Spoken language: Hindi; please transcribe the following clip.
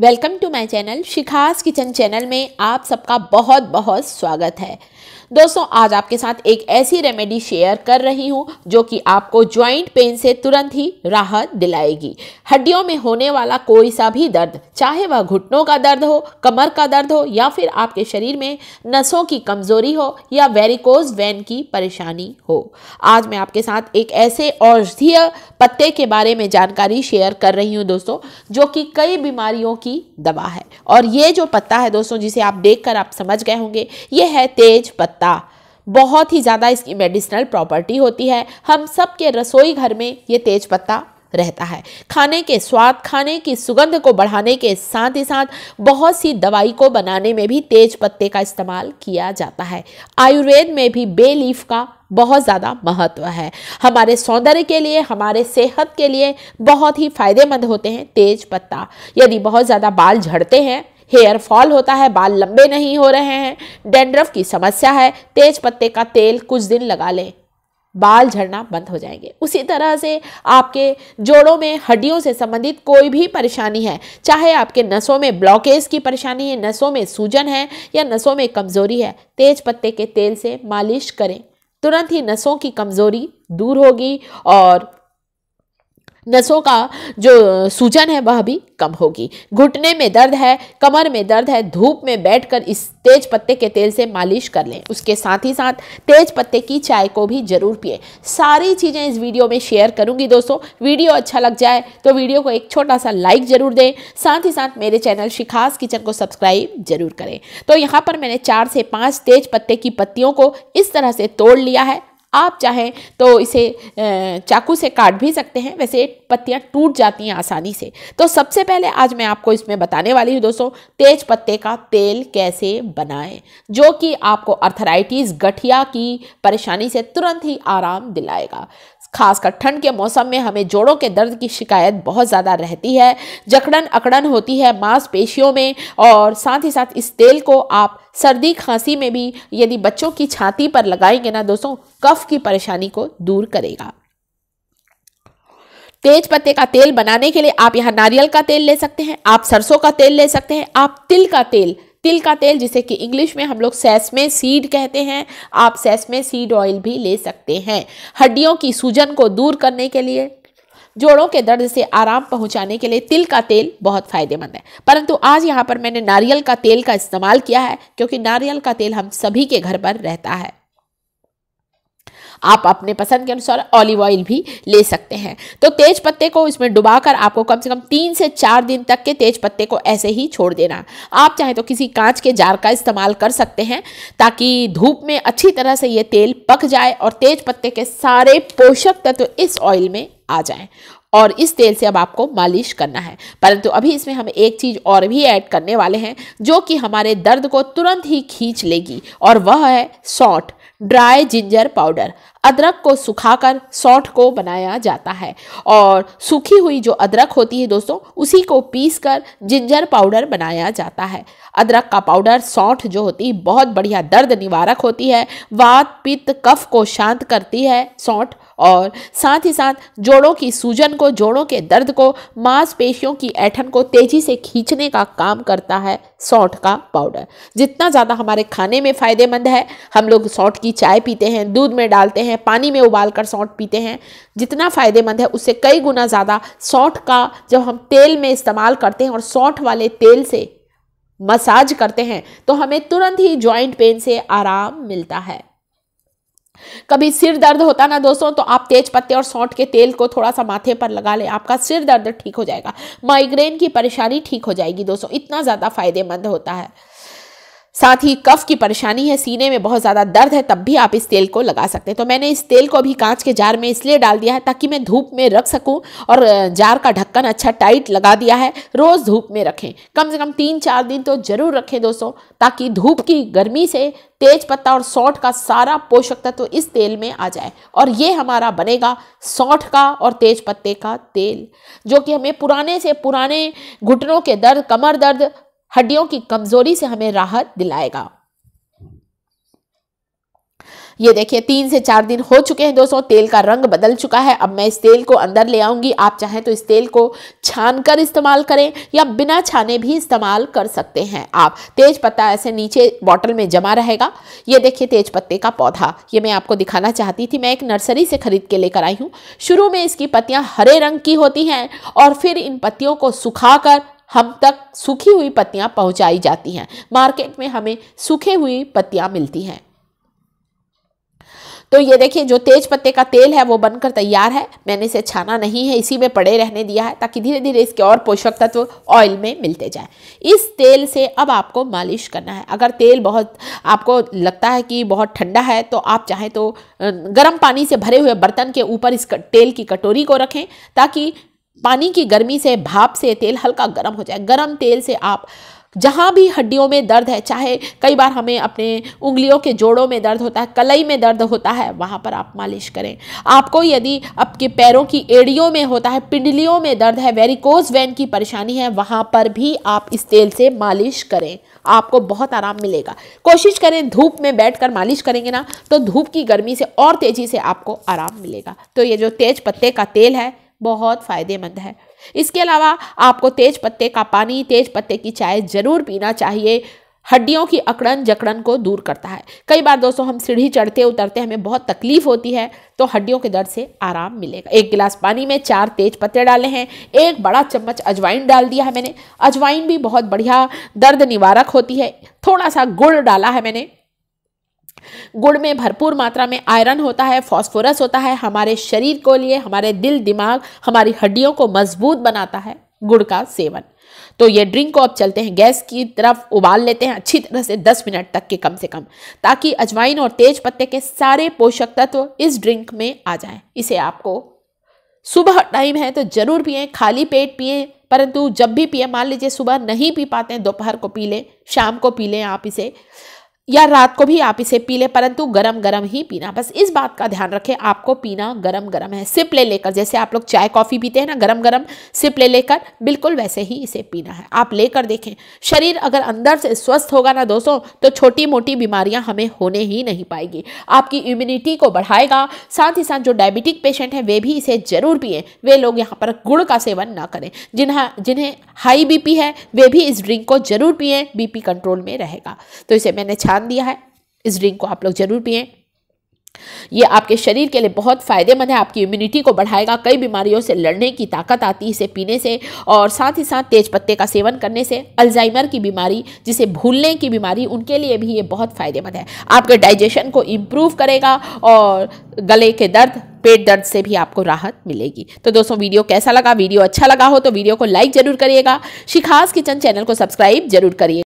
welcome to my channel Shikha's kitchen channel में आप सबका बहुत बहुत स्वागत है दोस्तों आज आपके साथ एक ऐसी रेमेडी शेयर कर रही हूँ जो कि आपको ज्वाइंट पेन से तुरंत ही राहत दिलाएगी हड्डियों में होने वाला कोई सा भी दर्द चाहे वह घुटनों का दर्द हो कमर का दर्द हो या फिर आपके शरीर में नसों की कमजोरी हो या वेरिकोज वैन की परेशानी हो आज मैं आपके साथ एक ऐसे औषधीय पत्ते के बारे में जानकारी शेयर कर रही हूँ दोस्तों जो कि कई बीमारियों की दवा है और ये जो पत्ता है दोस्तों जिसे आप देख आप समझ गए होंगे ये है तेज पत्ता सकता बहुत ही ज़्यादा इसकी मेडिसिनल प्रॉपर्टी होती है हम सब के रसोई घर में ये तेज पत्ता रहता है खाने के स्वाद खाने की सुगंध को बढ़ाने के साथ ही साथ बहुत सी दवाई को बनाने में भी तेज पत्ते का इस्तेमाल किया जाता है आयुर्वेद में भी बे लीफ का बहुत ज़्यादा महत्व है हमारे सौंदर्य के लिए हमारे सेहत के लिए बहुत ही फायदेमंद होते हैं तेज पत्ता यदि बहुत ज़्यादा बाल झड़ते हैं हेयर फॉल होता है बाल लंबे नहीं हो रहे हैं डेंड्रफ की समस्या है तेज पत्ते का तेल कुछ दिन लगा लें बाल झड़ना बंद हो जाएंगे उसी तरह से आपके जोड़ों में हड्डियों से संबंधित कोई भी परेशानी है चाहे आपके नसों में ब्लॉकेज की परेशानी है नसों में सूजन है या नसों में कमज़ोरी है तेज पत्ते के तेल से मालिश करें तुरंत ही नसों की कमज़ोरी दूर होगी और नसों का जो सूजन है वह भी कम होगी घुटने में दर्द है कमर में दर्द है धूप में बैठकर इस तेज पत्ते के तेल से मालिश कर लें उसके साथ ही साथ तेज पत्ते की चाय को भी जरूर पिए सारी चीज़ें इस वीडियो में शेयर करूंगी दोस्तों वीडियो अच्छा लग जाए तो वीडियो को एक छोटा सा लाइक ज़रूर दें साथ ही साथ मेरे चैनल शिखास किचन को सब्सक्राइब ज़रूर करें तो यहाँ पर मैंने चार से पाँच तेज पत्ते की पत्तियों को इस तरह से तोड़ लिया है आप चाहें तो इसे चाकू से काट भी सकते हैं वैसे पत्तियाँ टूट जाती हैं आसानी से तो सबसे पहले आज मैं आपको इसमें बताने वाली हूँ दोस्तों तेज पत्ते का तेल कैसे बनाएं जो कि आपको अर्थराइटिस गठिया की परेशानी से तुरंत ही आराम दिलाएगा खासकर ठंड के मौसम में हमें जोड़ों के दर्द की शिकायत बहुत ज़्यादा रहती है जकड़न अकड़न होती है मांसपेशियों में और साथ ही साथ इस तेल को आप सर्दी खांसी में भी यदि बच्चों की छाती पर लगाएंगे ना दोस्तों कफ की परेशानी को दूर करेगा तेज पत्ते का तेल बनाने के लिए आप यहाँ नारियल का तेल ले सकते हैं आप सरसों का तेल ले सकते हैं आप तिल का तेल तिल का तेल जिसे कि इंग्लिश में हम लोग सैसमे सीड कहते हैं आप सेसमे सीड ऑयल भी ले सकते हैं हड्डियों की सूजन को दूर करने के लिए जोड़ों के दर्द से आराम पहुंचाने के लिए तिल का तेल बहुत फायदेमंद है परंतु आज यहाँ पर मैंने नारियल का तेल का इस्तेमाल किया है क्योंकि नारियल का तेल हम सभी के घर पर रहता है आप अपने पसंद के अनुसार ऑलिव ऑयल भी ले सकते हैं तो तेज पत्ते को इसमें डुबाकर आपको कम से कम तीन से चार दिन तक के तेज पत्ते को ऐसे ही छोड़ देना आप चाहे तो किसी कांच के जार का इस्तेमाल कर सकते हैं ताकि धूप में अच्छी तरह से ये तेल पक जाए और तेज पत्ते के सारे पोषक तत्व तो इस ऑयल में आ जाए और इस तेल से अब आपको मालिश करना है परंतु अभी इसमें हम एक चीज़ और भी ऐड करने वाले हैं जो कि हमारे दर्द को तुरंत ही खींच लेगी और वह है सॉट ड्राई जिंजर पाउडर अदरक को सुखाकर सौठ को बनाया जाता है और सूखी हुई जो अदरक होती है दोस्तों उसी को पीस कर जिंजर पाउडर बनाया जाता है अदरक का पाउडर सौठ जो होती है बहुत बढ़िया दर्द निवारक होती है वात पित्त कफ को शांत करती है सौठ और साथ ही साथ जोड़ों की सूजन को जोड़ों के दर्द को मांसपेशियों की ऐठन को तेज़ी से खींचने का काम करता है सौठ का पाउडर जितना ज़्यादा हमारे खाने में फ़ायदेमंद है हम लोग सौठ की चाय पीते हैं दूध में डालते हैं पानी में उबाल कर पीते हैं जितना फ़ायदेमंद है उससे कई गुना ज़्यादा सौठ का जब हम तेल में इस्तेमाल करते हैं और सौठ वाले तेल से मसाज करते हैं तो हमें तुरंत ही जॉइंट पेन से आराम मिलता है कभी सिर दर्द होता ना दोस्तों तो आप तेज पत्ते और सौट के तेल को थोड़ा सा माथे पर लगा लें आपका सिर दर्द ठीक हो जाएगा माइग्रेन की परेशानी ठीक हो जाएगी दोस्तों इतना ज़्यादा फायदेमंद होता है साथ ही कफ की परेशानी है सीने में बहुत ज़्यादा दर्द है तब भी आप इस तेल को लगा सकते हैं तो मैंने इस तेल को अभी कांच के जार में इसलिए डाल दिया है ताकि मैं धूप में रख सकूं और जार का ढक्कन अच्छा टाइट लगा दिया है रोज़ धूप में रखें कम से कम तीन चार दिन तो ज़रूर रखें दोस्तों ताकि धूप की गर्मी से तेज पत्ता और सौठ का सारा पोषक तत्व तो इस तेल में आ जाए और ये हमारा बनेगा सौठ का और तेज पत्ते का तेल जो कि हमें पुराने से पुराने घुटनों के दर्द कमर दर्द हड्डियों की कमजोरी से हमें राहत दिलाएगा ये देखिए तीन से चार दिन हो चुके हैं दोस्तों तेल का रंग बदल चुका है अब मैं इस तेल को अंदर ले आऊंगी आप चाहें तो इस तेल को छान कर इस्तेमाल करें या बिना छाने भी इस्तेमाल कर सकते हैं आप तेज पत्ता ऐसे नीचे बॉटल में जमा रहेगा ये देखिए तेज पत्ते का पौधा ये मैं आपको दिखाना चाहती थी मैं एक नर्सरी से खरीद के लेकर आई हूँ शुरू में इसकी पत्तियाँ हरे रंग की होती हैं और फिर इन पत्तियों को सुखा कर हम तक सूखी हुई पत्तियाँ पहुँचाई जाती हैं मार्केट में हमें सूखे हुई पत्तियाँ मिलती हैं तो ये देखिए जो तेज पत्ते का तेल है वो बनकर तैयार है मैंने इसे छाना नहीं है इसी में पड़े रहने दिया है ताकि धीरे धीरे इसके और पोषक तत्व ऑयल में मिलते जाएं इस तेल से अब आपको मालिश करना है अगर तेल बहुत आपको लगता है कि बहुत ठंडा है तो आप चाहें तो गर्म पानी से भरे हुए बर्तन के ऊपर इस तेल की कटोरी को रखें ताकि पानी की गर्मी से भाप से तेल हल्का गर्म हो जाए गर्म तेल से आप जहाँ भी हड्डियों में दर्द है चाहे कई बार हमें अपने उंगलियों के जोड़ों में दर्द होता है कलई में दर्द होता है वहाँ पर आप मालिश करें आपको यदि आपके पैरों की एड़ियों में होता है पिंडलियों में दर्द है वेरिकोज वैन की परेशानी है वहाँ पर भी आप इस तेल से मालिश करें आपको बहुत आराम मिलेगा कोशिश करें धूप में बैठ कर मालिश करेंगे ना तो धूप की गर्मी से और तेज़ी से आपको आराम मिलेगा तो ये जो तेज पत्ते का तेल है बहुत फ़ायदेमंद है इसके अलावा आपको तेज पत्ते का पानी तेज पत्ते की चाय ज़रूर पीना चाहिए हड्डियों की अकड़न जकड़न को दूर करता है कई बार दोस्तों हम सीढ़ी चढ़ते उतरते हमें बहुत तकलीफ होती है तो हड्डियों के दर्द से आराम मिलेगा एक गिलास पानी में चार तेज पत्ते डाले हैं एक बड़ा चम्मच अजवाइन डाल दिया है मैंने अजवाइन भी बहुत बढ़िया दर्द निवारक होती है थोड़ा सा गुड़ डाला है मैंने गुड़ में भरपूर मात्रा में आयरन होता है फॉस्फोरस होता है हमारे शरीर को लिए हमारे दिल दिमाग हमारी हड्डियों को मजबूत बनाता है गुड़ का सेवन तो ये ड्रिंक को अब चलते हैं गैस की तरफ उबाल लेते हैं अच्छी तरह से 10 मिनट तक के कम से कम ताकि अजवाइन और तेज पत्ते के सारे पोषक तत्व इस ड्रिंक में आ जाएं इसे आपको सुबह टाइम है तो ज़रूर पिए खाली पेट पिए परंतु जब भी पिए मान लीजिए सुबह नहीं पी पाते हैं दोपहर को पी लें शाम को पी लें आप इसे या रात को भी आप इसे पी लें परंतु गरम गरम ही पीना बस इस बात का ध्यान रखें आपको पीना गरम गरम है सिप ले लेकर जैसे आप लोग चाय कॉफ़ी पीते हैं ना गरम गरम सिप ले लेकर बिल्कुल वैसे ही इसे पीना है आप लेकर देखें शरीर अगर अंदर से स्वस्थ होगा ना दोस्तों तो छोटी मोटी बीमारियाँ हमें होने ही नहीं पाएगी आपकी इम्यूनिटी को बढ़ाएगा साथ ही साथ जो डायबिटिक पेशेंट हैं वे भी इसे ज़रूर पिए वे लोग यहाँ पर गुड़ का सेवन ना करें जिन्हें जिन्हें हाई बी है वे भी इस ड्रिंक को जरूर पिए बी कंट्रोल में रहेगा तो इसे मैंने छा दान दिया है इस ड्रिंक को आप लोग जरूर पिए ये आपके शरीर के लिए बहुत फ़ायदेमंद है आपकी इम्यूनिटी को बढ़ाएगा कई बीमारियों से लड़ने की ताकत आती है इसे पीने से और साथ ही साथ तेज पत्ते का सेवन करने से अल्जाइमर की बीमारी जिसे भूलने की बीमारी उनके लिए भी ये बहुत फ़ायदेमंद है आपके डाइजेशन को इम्प्रूव करेगा और गले के दर्द पेट दर्द से भी आपको राहत मिलेगी तो दोस्तों वीडियो कैसा लगा वीडियो अच्छा लगा हो तो वीडियो को लाइक ज़रूर करिएगा शिखास किचन चैनल को सब्सक्राइब जरूर करिए